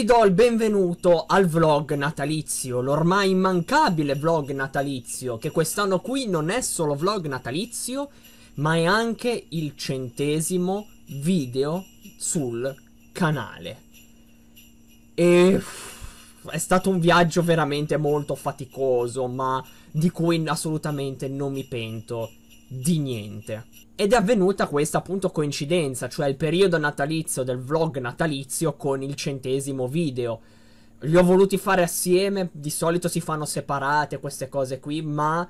vi do il benvenuto al vlog natalizio, l'ormai immancabile vlog natalizio, che quest'anno qui non è solo vlog natalizio, ma è anche il centesimo video sul canale. E è stato un viaggio veramente molto faticoso, ma di cui assolutamente non mi pento di niente. Ed è avvenuta questa appunto coincidenza, cioè il periodo natalizio del vlog natalizio con il centesimo video. Li ho voluti fare assieme, di solito si fanno separate queste cose qui, ma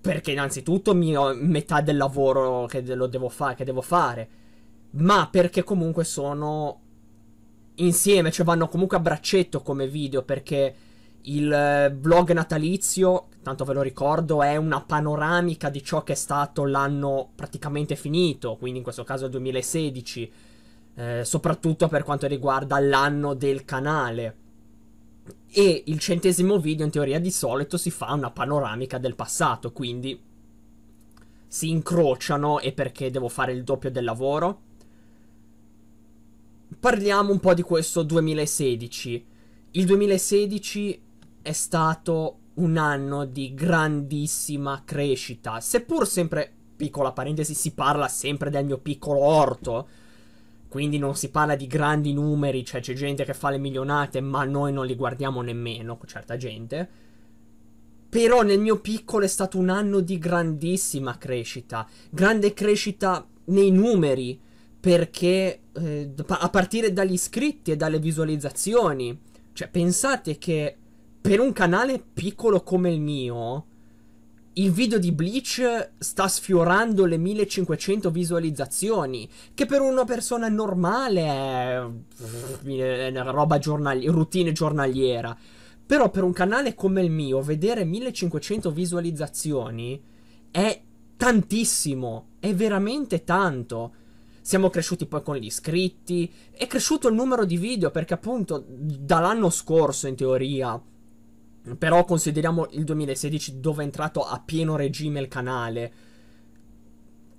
perché innanzitutto metà del lavoro che, devo fa- che devo fare, ma perché comunque sono insieme, cioè vanno comunque a braccetto come video, perché il eh, vlog natalizio tanto ve lo ricordo, è una panoramica di ciò che è stato l'anno praticamente finito, quindi in questo caso il 2016, eh, soprattutto per quanto riguarda l'anno del canale. E il centesimo video in teoria di solito si fa una panoramica del passato, quindi si incrociano e perché devo fare il doppio del lavoro. Parliamo un po' di questo 2016. Il 2016 è stato un anno di grandissima crescita, seppur sempre, piccola parentesi, si parla sempre del mio piccolo orto, quindi non si parla di grandi numeri, cioè c'è gente che fa le milionate, ma noi non li guardiamo nemmeno, certa gente. Però nel mio piccolo è stato un anno di grandissima crescita, grande crescita nei numeri, perché eh, a partire dagli iscritti e dalle visualizzazioni, cioè pensate che per un canale piccolo come il mio, il video di Bleach sta sfiorando le 1500 visualizzazioni, che per una persona normale è una roba giornali- routine giornaliera. Però per un canale come il mio, vedere 1500 visualizzazioni è tantissimo, è veramente tanto. Siamo cresciuti poi con gli iscritti, è cresciuto il numero di video perché appunto dall'anno scorso in teoria però consideriamo il 2016 dove è entrato a pieno regime il canale.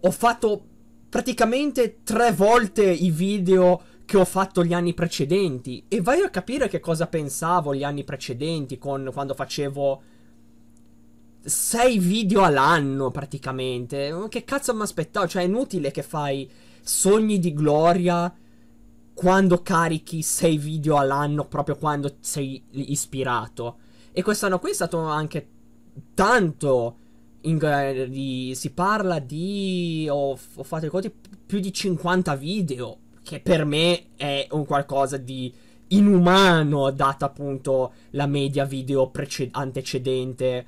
Ho fatto praticamente tre volte i video che ho fatto gli anni precedenti. E vai a capire che cosa pensavo gli anni precedenti con, quando facevo sei video all'anno praticamente. Che cazzo mi aspettavo? Cioè è inutile che fai sogni di gloria quando carichi sei video all'anno proprio quando sei ispirato. E quest'anno qui è stato anche tanto. In, di, si parla di. Ho, ho fatto i conti più di 50 video. Che per me è un qualcosa di inumano, data appunto la media video preced- antecedente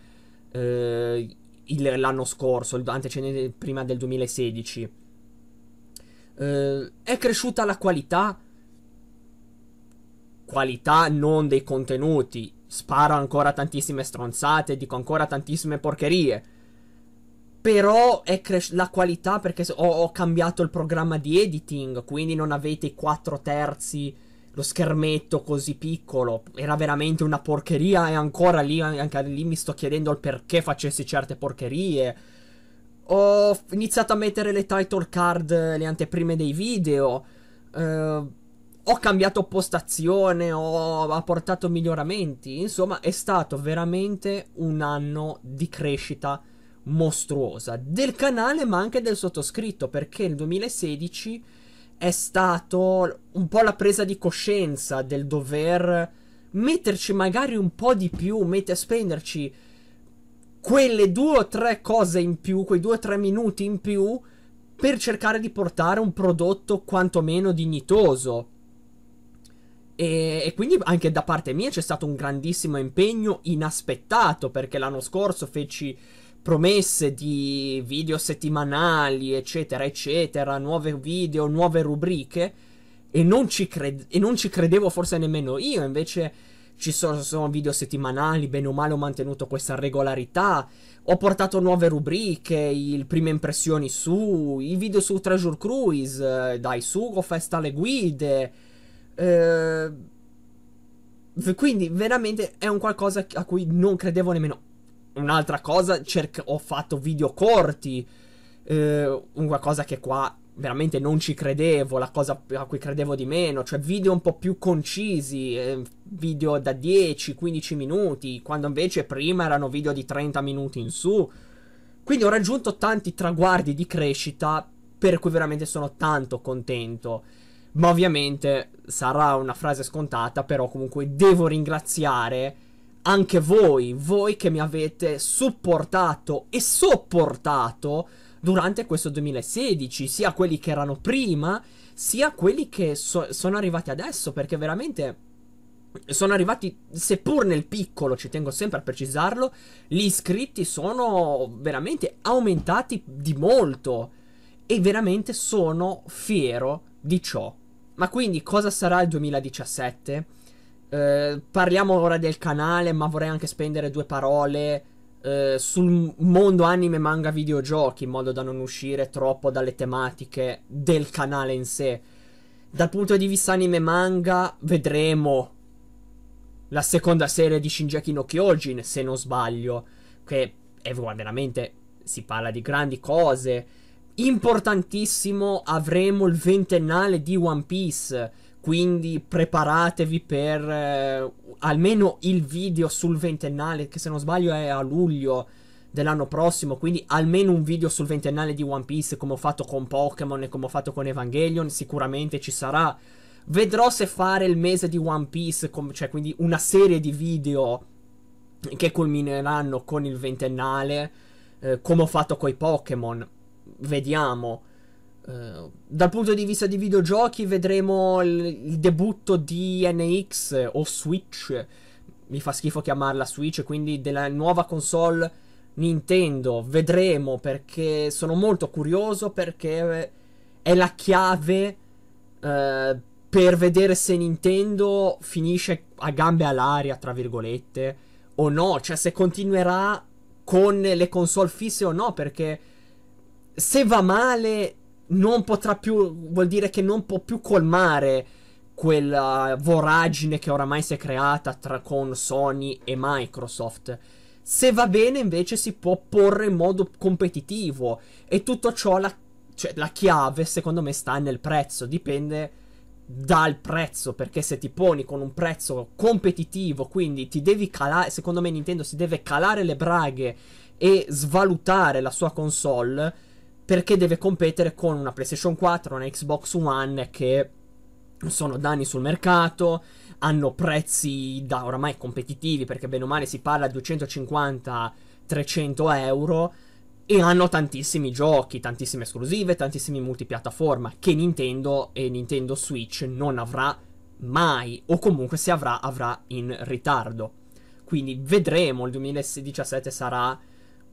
eh, il, l'anno scorso, antecedente prima del 2016. Eh, è cresciuta la qualità, qualità non dei contenuti, sparo ancora tantissime stronzate, dico ancora tantissime porcherie. Però è cres- la qualità perché ho, ho, cambiato il programma di editing, quindi non avete i quattro terzi, lo schermetto così piccolo. Era veramente una porcheria e ancora lì, anche lì mi sto chiedendo il perché facessi certe porcherie. Ho iniziato a mettere le title card, le anteprime dei video. Uh, ho cambiato postazione, ho apportato miglioramenti. Insomma, è stato veramente un anno di crescita mostruosa del canale, ma anche del sottoscritto, perché il 2016 è stato un po' la presa di coscienza del dover metterci magari un po' di più, mette, spenderci quelle due o tre cose in più, quei due o tre minuti in più per cercare di portare un prodotto quantomeno dignitoso e, e, quindi anche da parte mia c'è stato un grandissimo impegno inaspettato perché l'anno scorso feci promesse di video settimanali, eccetera, eccetera, nuove video, nuove rubriche e non ci, cre- e non ci credevo forse nemmeno io, invece ci sono, sono, video settimanali, bene o male ho mantenuto questa regolarità, ho portato nuove rubriche, il prime impressioni su, i video su Treasure Cruise, dai Sugo Festa alle guide eh, quindi veramente è un qualcosa a cui non credevo nemmeno. Un'altra cosa, cerc- ho fatto video corti, eh, un qualcosa che qua veramente non ci credevo, la cosa a cui credevo di meno, cioè video un po' più concisi, eh, video da 10-15 minuti, quando invece prima erano video di 30 minuti in su. Quindi ho raggiunto tanti traguardi di crescita per cui veramente sono tanto contento. Ma ovviamente sarà una frase scontata, però comunque devo ringraziare anche voi, voi che mi avete supportato e sopportato durante questo 2016, sia quelli che erano prima, sia quelli che so- sono arrivati adesso, perché veramente sono arrivati, seppur nel piccolo, ci tengo sempre a precisarlo, gli iscritti sono veramente aumentati di molto e veramente sono fiero di ciò. Ma quindi cosa sarà il 2017? Eh, parliamo ora del canale, ma vorrei anche spendere due parole eh, sul mondo anime, manga, videogiochi, in modo da non uscire troppo dalle tematiche del canale in sé. Dal punto di vista anime manga, vedremo la seconda serie di Shinjeki no Kyojin, se non sbaglio, che è veramente si parla di grandi cose importantissimo, avremo il ventennale di One Piece. Quindi preparatevi per eh, almeno il video sul ventennale, che se non sbaglio è a luglio dell'anno prossimo. Quindi almeno un video sul ventennale di One Piece, come ho fatto con Pokémon e come ho fatto con Evangelion, sicuramente ci sarà. Vedrò se fare il mese di One Piece, com- cioè quindi una serie di video che culmineranno con il ventennale, eh, come ho fatto con i Pokémon vediamo. Uh, dal punto di vista di videogiochi vedremo il, il, debutto di NX o Switch, mi fa schifo chiamarla Switch, quindi della nuova console Nintendo, vedremo perché sono molto curioso perché è la chiave uh, per vedere se Nintendo finisce a gambe all'aria, tra virgolette, o no, cioè se continuerà con le console fisse o no, perché se va male non potrà più, vuol dire che non può più colmare quella voragine che oramai si è creata tra, con Sony e Microsoft. Se va bene invece si può porre in modo competitivo e tutto ciò la, cioè, la chiave secondo me sta nel prezzo, dipende dal prezzo perché se ti poni con un prezzo competitivo quindi ti devi calare, secondo me Nintendo si deve calare le braghe e svalutare la sua console perché deve competere con una PlayStation 4, una Xbox One che sono danni sul mercato, hanno prezzi da oramai competitivi perché bene o male si parla di 250-300 euro e hanno tantissimi giochi, tantissime esclusive, tantissimi multipiattaforma che Nintendo e Nintendo Switch non avrà mai o comunque se avrà avrà in ritardo. Quindi vedremo, il 2017 sarà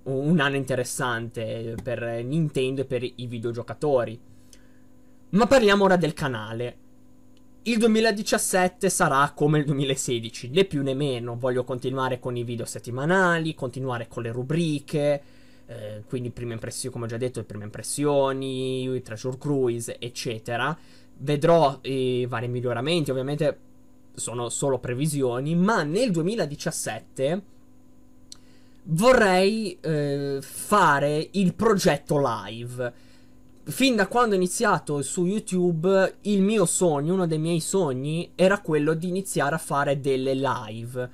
un anno interessante per Nintendo e per i videogiocatori. Ma parliamo ora del canale. Il 2017 sarà come il 2016, né più né meno. Voglio continuare con i video settimanali, continuare con le rubriche, eh, quindi prime impressioni, come ho già detto, le prime impressioni, i treasure cruise, eccetera. Vedrò i eh, vari miglioramenti, ovviamente sono solo previsioni, ma nel 2017 vorrei eh, fare il progetto live. Fin da quando ho iniziato su YouTube, il mio sogno, uno dei miei sogni, era quello di iniziare a fare delle live.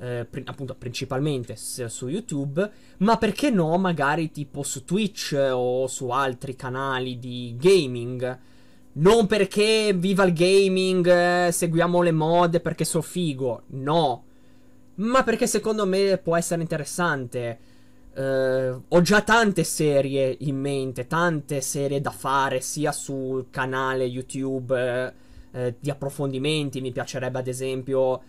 Eh, appunto, principalmente su YouTube, ma perché no, magari tipo su Twitch eh, o su altri canali di gaming. Non perché viva il gaming, eh, seguiamo le mod perché so figo, no ma perché secondo me può essere interessante. Uh, ho già tante serie in mente, tante serie da fare sia sul canale YouTube uh, di approfondimenti. Mi piacerebbe, ad esempio, uh,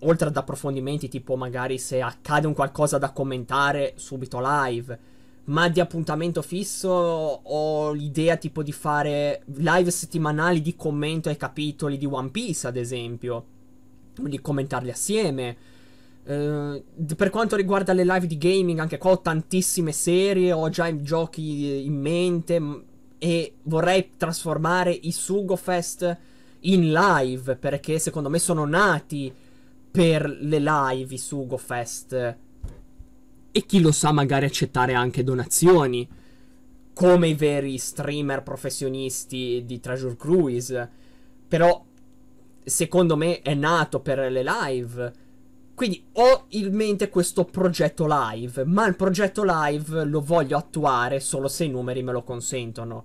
oltre ad approfondimenti, tipo magari se accade un qualcosa da commentare subito live. Ma di appuntamento fisso ho l'idea tipo di fare live settimanali di commento ai capitoli di One Piece, ad esempio. Di commentarli assieme Uh, per quanto riguarda le live di gaming, anche qua ho tantissime serie, ho già giochi eh, in mente e vorrei trasformare i Sugofest in live perché secondo me sono nati per le live i Sugofest e chi lo sa magari accettare anche donazioni come i veri streamer professionisti di Treasure Cruise però secondo me è nato per le live quindi ho in mente questo progetto live, ma il progetto live lo voglio attuare solo se i numeri me lo consentono.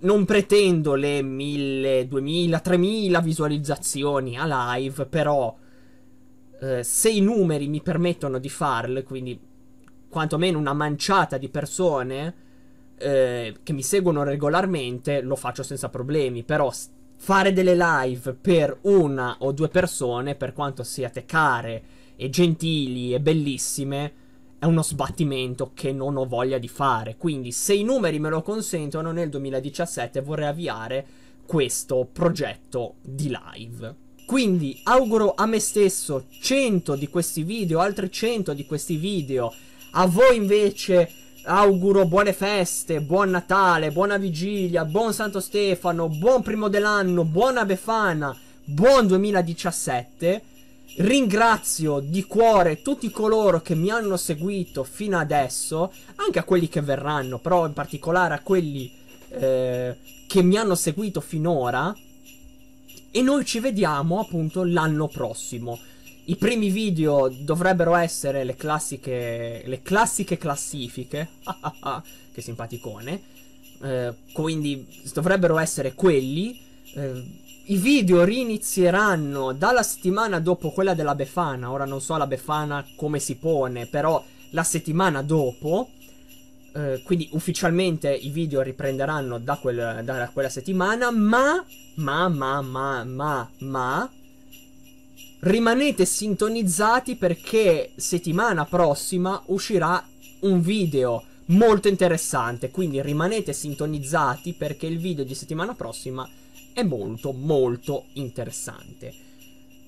Non pretendo le 1000, 2000, 3000 visualizzazioni a live, però eh, se i numeri mi permettono di farle, quindi quantomeno una manciata di persone eh, che mi seguono regolarmente, lo faccio senza problemi, però fare delle live per una o due persone, per quanto siate care e gentili e bellissime, è uno sbattimento che non ho voglia di fare. Quindi, se i numeri me lo consentono, nel 2017 vorrei avviare questo progetto di live. Quindi auguro a me stesso 100 di questi video, altri 100 di questi video, a voi invece Auguro buone feste, buon Natale, buona vigilia, buon Santo Stefano, buon primo dell'anno, buona Befana, buon 2017. Ringrazio di cuore tutti coloro che mi hanno seguito fino adesso, anche a quelli che verranno, però in particolare a quelli eh, che mi hanno seguito finora. E noi ci vediamo appunto l'anno prossimo. I primi video dovrebbero essere le classiche, le classiche classifiche. che simpaticone. Eh, quindi dovrebbero essere quelli. Eh, i video rinizieranno dalla settimana dopo quella della Befana. Ora non so la Befana come si pone, però la settimana dopo. Eh, quindi ufficialmente i video riprenderanno da, quel, da quella settimana, ma, ma, ma, ma, ma, ma, rimanete sintonizzati perché settimana prossima uscirà un video molto interessante, quindi rimanete sintonizzati perché il video di settimana prossima è molto molto interessante.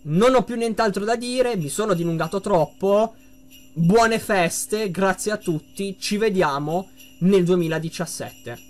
Non ho più nient'altro da dire, mi sono dilungato troppo. Buone feste, grazie a tutti, ci vediamo nel 2017.